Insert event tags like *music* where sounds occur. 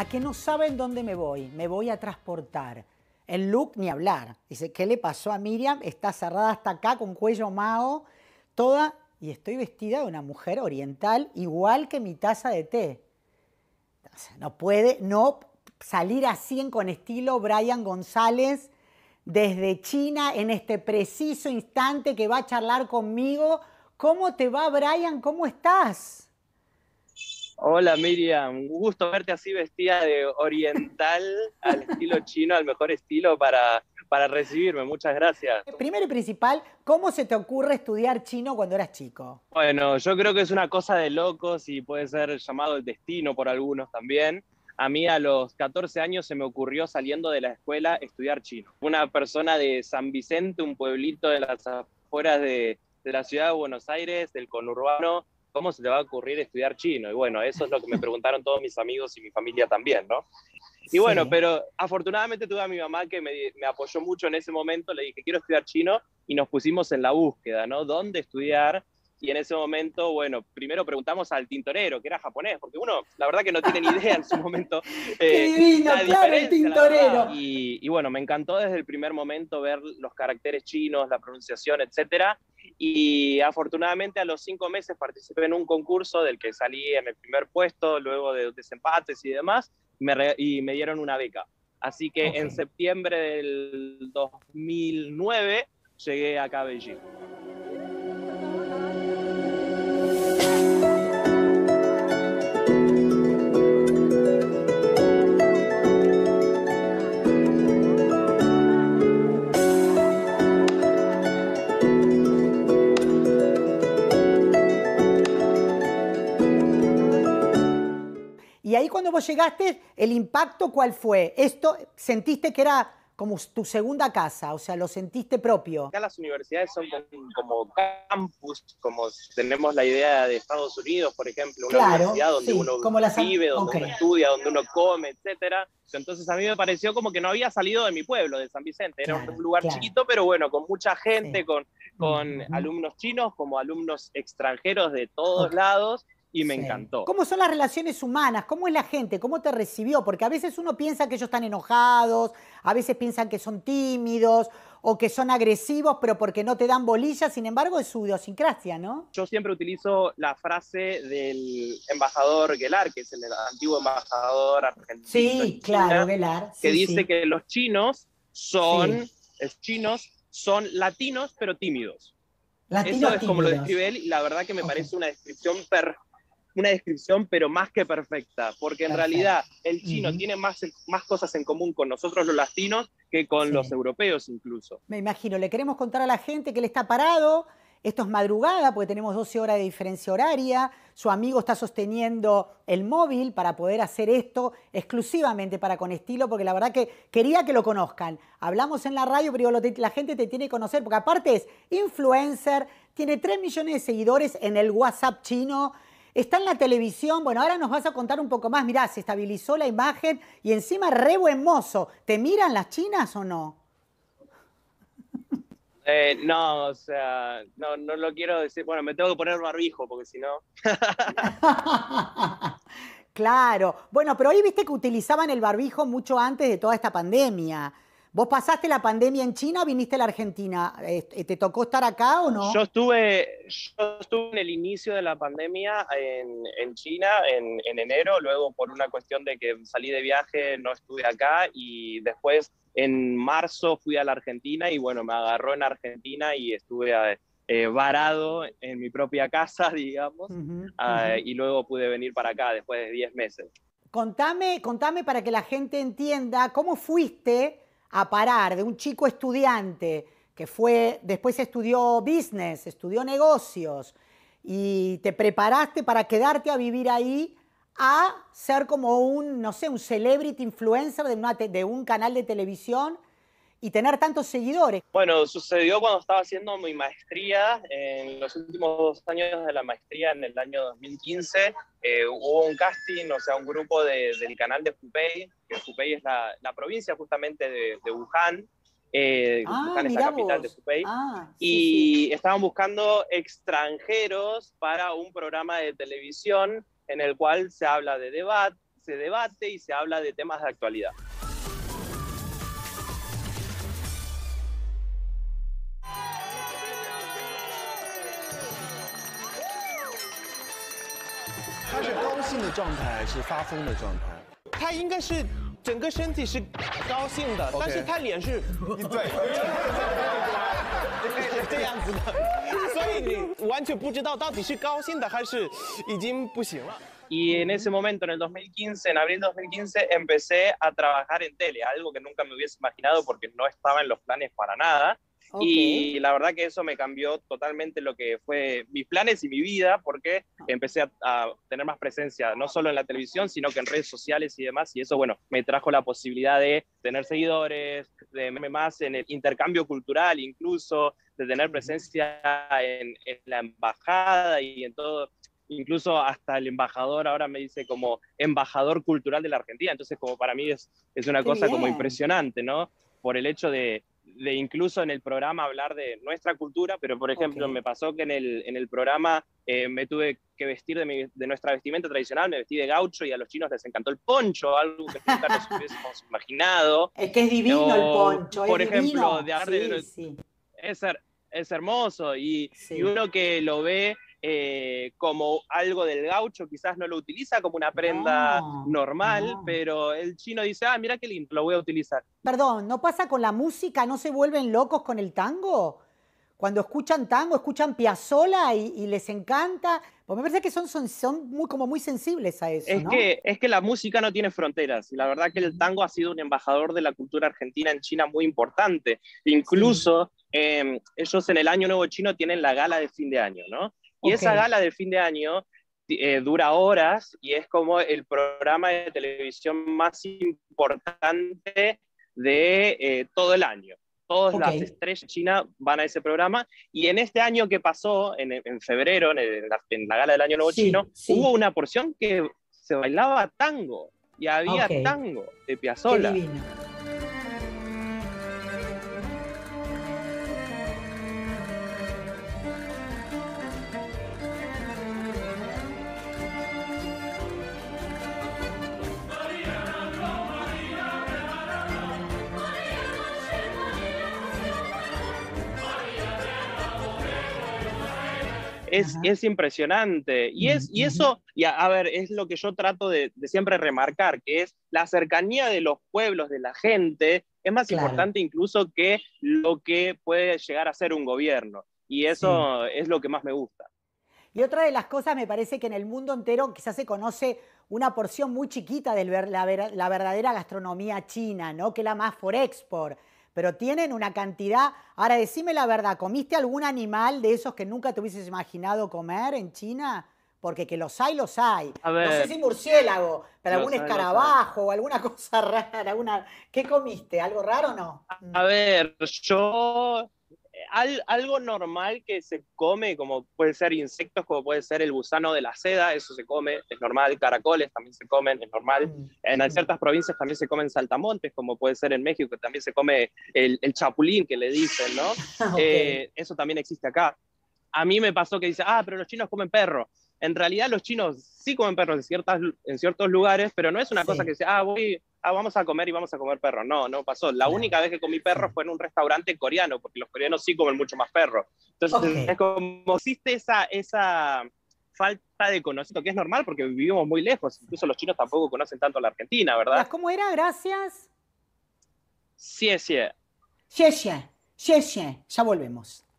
a que no saben dónde me voy, me voy a transportar. El look ni hablar. Dice, ¿qué le pasó a Miriam? Está cerrada hasta acá con cuello mao, toda, y estoy vestida de una mujer oriental igual que mi taza de té. no puede no salir así en, con estilo Brian González desde China en este preciso instante que va a charlar conmigo. ¿Cómo te va, Brian? ¿Cómo estás? Hola Miriam, un gusto verte así vestida de oriental *laughs* al estilo chino, al mejor estilo para, para recibirme. Muchas gracias. Primero y principal, ¿cómo se te ocurre estudiar chino cuando eras chico? Bueno, yo creo que es una cosa de locos y puede ser llamado el destino por algunos también. A mí a los 14 años se me ocurrió saliendo de la escuela estudiar chino. Una persona de San Vicente, un pueblito de las afueras de, de la ciudad de Buenos Aires, del conurbano, ¿cómo se te va a ocurrir estudiar chino? Y bueno, eso es lo que me preguntaron todos mis amigos y mi familia también, ¿no? Y bueno, pero afortunadamente tuve a mi mamá que me, apoyó mucho en ese momento, le dije, quiero estudiar chino, y nos pusimos en la búsqueda, ¿no? ¿Dónde estudiar? Y en ese momento, bueno, primero preguntamos al tintorero, que era japonés, porque uno, la verdad que no tiene ni idea en su momento. *laughs* Eh, divino, claro, el tintorero. Y, y, bueno, me encantó desde el primer momento ver los caracteres chinos, la pronunciación, etcétera y afortunadamente a los cinco meses participé en un concurso del que salí en el primer puesto, luego de desempates y demás, y me dieron una beca. Así que en septiembre del 2009 llegué acá a Beijing. Y ahí cuando vos llegaste, el impacto cuál fue? Esto sentiste que era como tu segunda casa, o sea, lo sentiste propio. Acá las universidades son como campus, como tenemos la idea de Estados Unidos, por ejemplo, una universidad donde uno como vive, donde uno estudia, donde uno come, etcétera. Entonces a mí me pareció como que no había salido de mi pueblo, de San Vicente. Era un lugar chiquito, pero bueno, con mucha gente, con, con alumnos chinos, como alumnos extranjeros de todos lados y me encantó. ¿Cómo son las relaciones humanas? ¿Cómo es la gente? ¿Cómo te recibió? Porque a veces uno piensa que ellos están enojados, a veces piensan que son tímidos o que son agresivos, pero porque no te dan bolilla, sin embargo es su idiosincrasia, ¿no? Yo siempre utilizo la frase del embajador gelar que es el antiguo embajador argentino. Sí, claro, Guelar. que dice que los chinos son, chinos son latinos pero tímidos. Eso es como lo describe él y la verdad que me parece una descripción perfecta una descripción, pero más que perfecta, porque en realidad el chino tiene más, más cosas en común con nosotros los latinos que con los europeos incluso. Me imagino, le queremos contar a la gente que le está parado, esto es madrugada porque tenemos 12 horas de diferencia horaria, su amigo está sosteniendo el móvil para poder hacer esto exclusivamente para Con Estilo, porque la verdad que quería que lo conozcan. Hablamos en la radio, pero la gente te tiene que conocer, porque aparte es influencer, tiene 3 millones de seguidores en el WhatsApp chino, está en la televisión. Bueno, ahora nos vas a contar un poco más. Mirá, se estabilizó la imagen y encima re buen mozo. ¿Te miran las chinas o no? *laughs* Eh, no, o sea, no, no lo quiero decir. Bueno, me tengo que poner barbijo porque si no. *laughs* claro. Bueno, pero hoy viste que utilizaban el barbijo mucho antes de toda esta pandemia. Vos pasaste la pandemia en China, viniste a la Argentina. Eh, ¿Te tocó estar acá o no? Yo estuve, en el inicio de la pandemia en, China, en, enero, luego por una cuestión de que salí de viaje, no estuve acá y después en marzo fui a la Argentina y bueno, me agarró en Argentina y estuve eh, eh, varado en mi propia casa, *laughs* digamos, ah, y luego pude venir para acá después de 10 meses. Contame, contame para que la gente entienda cómo fuiste a parar de un chico estudiante que fue, después estudió business, estudió negocios y te preparaste para quedarte a vivir ahí a ser como un, no sé, un celebrity influencer de un canal de televisión y tener tantos seguidores? Bueno, sucedió cuando estaba haciendo mi maestría, en los últimos años de la maestría, en el año 2015, eh, hubo un casting, o sea, un grupo del canal de Hubei, que Hubei es la, provincia justamente de, Wuhan, eh, ah, Wuhan es la capital de Fupei. Ah, y estaban buscando extranjeros para un programa de televisión en el cual se habla de debate, se debate y se habla de temas de actualidad. 他是高兴的状态还是发疯的状态？他应该是整个身体是高兴的，但是他脸是……对，是这样子的，所以你完全不知道到底是高兴的还是已经不行了。Y en ese momento, en el 2015, en abril de 2015, empecé a trabajar en tele, algo que nunca me hubiese imaginado porque no estaba en los planes para nada. Y la verdad que eso me cambió totalmente lo que fue mis planes y mi vida, porque ah. empecé a, tener más presencia, no solo en la televisión, sino que en redes sociales y demás. Y eso, bueno, me trajo la posibilidad de tener seguidores, de más en el intercambio cultural incluso, de tener presencia en, la embajada y en todo, incluso hasta el embajador ahora me dice como embajador cultural de la Argentina, entonces como para mí es, es una cosa como impresionante, ¿no? Por el hecho de, de incluso en el programa hablar de nuestra cultura, pero por ejemplo me pasó que en el, en el programa eh, me tuve que vestir de, de, nuestra vestimenta tradicional, me vestí de gaucho y a los chinos les encantó el poncho, algo que nunca nos *laughs* hubiésemos imaginado. Es que es divino el poncho. Por ejemplo, de, Es, hermoso y, y uno que lo ve eh, como algo del gaucho, quizás no lo utiliza como una prenda normal, pero el chino dice, ah, mira qué lindo, lo voy a utilizar. Perdón, ¿no pasa con la música? ¿No se vuelven locos con el tango? Cuando escuchan tango, escuchan piazzola y, les encanta. Pues me parece que son, son, son, muy, como muy sensibles a eso. Es, que, es que la música no tiene fronteras. Y la verdad que el tango ha sido un embajador de la cultura argentina en China muy importante. Incluso em, ellos en el Año Nuevo Chino tienen la gala de fin de año, ¿no? Y esa gala del fin de año eh, dura horas y es como el programa de televisión más importante de eh, todo el año. Todas las estrellas chinas van a ese programa. Y en este año que pasó, en, febrero, en, la, gala del Año Nuevo Chino, hubo una porción que se bailaba tango y había tango de Piazzolla. es, impresionante. Y, es, eso, a, ver, es lo que yo trato de, siempre remarcar, que es la cercanía de los pueblos, de la gente, es más importante incluso que lo que puede llegar a ser un gobierno. Y eso es lo que más me gusta. Y otra de las cosas, me parece que en el mundo entero quizás se conoce una porción muy chiquita de la, verdadera gastronomía china, ¿no? que la más for export pero tienen una cantidad. Ahora, decime la verdad, ¿comiste algún animal de esos que nunca te hubieses imaginado comer en China? Porque que los hay, los hay. A ver, no sé si murciélago, pero algún escarabajo o alguna *laughs* cosa rara. Alguna... ¿Qué comiste? ¿Algo raro o no? A ver, yo algo normal que se come, como puede ser insectos, como puede ser el gusano de la seda, eso se come, es normal, caracoles también se comen, es normal. Mm, en ciertas provincias también se comen saltamontes, como puede ser en México, también se come el, chapulín que le dicen, ¿no? *laughs* Eh, eso también existe acá. A mí me pasó que dice, ah, pero los chinos comen perro. En realidad los chinos sí comen perros en, ciertas, en ciertos lugares, pero no es una cosa que sea, ah, voy ah, vamos a comer y vamos a comer perro. No, no pasó. La única vez que comí perro fue en un restaurante coreano, porque los coreanos sí comen mucho más perro. Entonces, es como existe esa, esa falta de conocimiento, que es normal porque vivimos muy lejos. Incluso los chinos tampoco conocen tanto a la Argentina, ¿verdad? ¿Cómo era? Gracias. Sí, sí. Sí, sí. Sí, sí. Ya volvemos.